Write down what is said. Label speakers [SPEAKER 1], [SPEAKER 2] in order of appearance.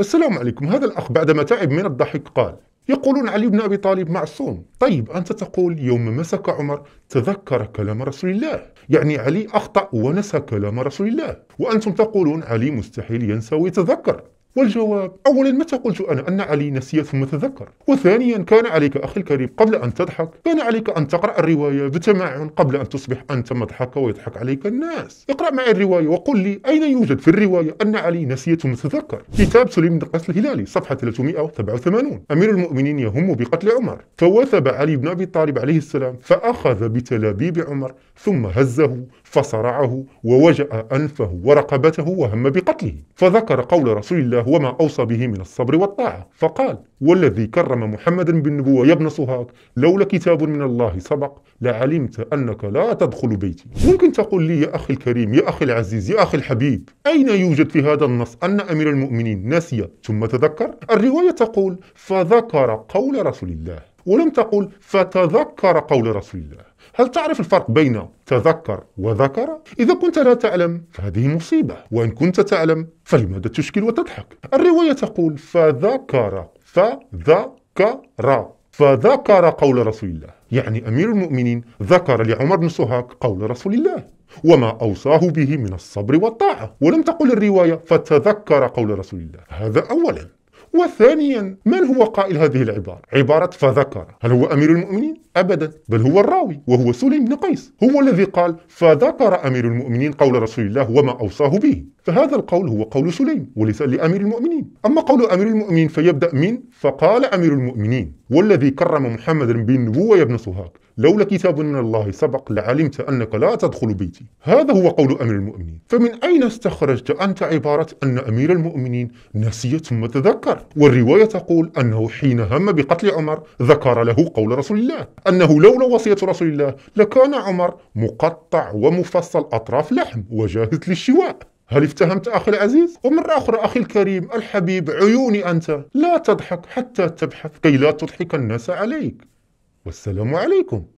[SPEAKER 1] السلام عليكم هذا الأخ بعدما تعب من الضحك قال يقولون علي بن أبي طالب معصوم طيب أنت تقول يوم مسك عمر تذكر كلام رسول الله يعني علي أخطأ ونسى كلام رسول الله وأنتم تقولون علي مستحيل ينسى ويتذكر والجواب أولا متى قلت أنا أن علي نسي ثم تذكر وثانيا كان عليك أخي الكريم قبل أن تضحك كان عليك أن تقرأ الرواية بتمعن قبل أن تصبح أنت مضحك ويضحك عليك الناس اقرأ معي الرواية وقل لي أين يوجد في الرواية أن علي نسي ثم تذكر كتاب سليم بن قيس الهلالي صفحة 387 أمير المؤمنين يهم بقتل عمر فوثب علي بن أبي طالب عليه السلام فأخذ بتلابيب عمر ثم هزه فصرعه ووجأ أنفه ورقبته وهم بقتله فذكر قول رسول الله وما أوصى به من الصبر والطاعة فقال والذي كرم محمدا بالنبوة يا ابن صهاك لولا كتاب من الله سبق لعلمت أنك لا تدخل بيتي ممكن تقول لي يا أخي الكريم يا أخي العزيز يا أخي الحبيب أين يوجد في هذا النص أن أمير المؤمنين نسي ثم تذكر الرواية تقول فذكر قول رسول الله ولم تقل فتذكر قول رسول الله هل تعرف الفرق بين تذكر وذكر؟ إذا كنت لا تعلم فهذه مصيبة وإن كنت تعلم فلماذا تشكل وتضحك؟ الرواية تقول فذكر فذكر فذكر قول رسول الله يعني أمير المؤمنين ذكر لعمر بن سهاك قول رسول الله وما أوصاه به من الصبر والطاعة ولم تقل الرواية فتذكر قول رسول الله هذا أولا وثانيا من هو قائل هذه العبارة عبارة فذكر هل هو أمير المؤمنين أبدا بل هو الراوي وهو سليم بن قيس هو الذي قال فذكر أمير المؤمنين قول رسول الله وما أوصاه به فهذا القول هو قول سليم وليس لأمير المؤمنين أما قول أمير المؤمنين فيبدأ من فقال أمير المؤمنين والذي كرم محمدا بالنبوة يا ابن سهاك لولا كتاب من الله سبق لعلمت أنك لا تدخل بيتي هذا هو قول أمير المؤمنين فمن أين استخرجت أنت عبارة أن أمير المؤمنين نسي ثم تذكر والرواية تقول أنه حين هم بقتل عمر ذكر له قول رسول الله أنه لولا وصية رسول الله لكان عمر مقطع ومفصل أطراف لحم وجاهز للشواء هل افتهمت أخي العزيز؟ ومرة أخرى أخي الكريم الحبيب عيوني أنت لا تضحك حتى تبحث كي لا تضحك الناس عليك والسلام عليكم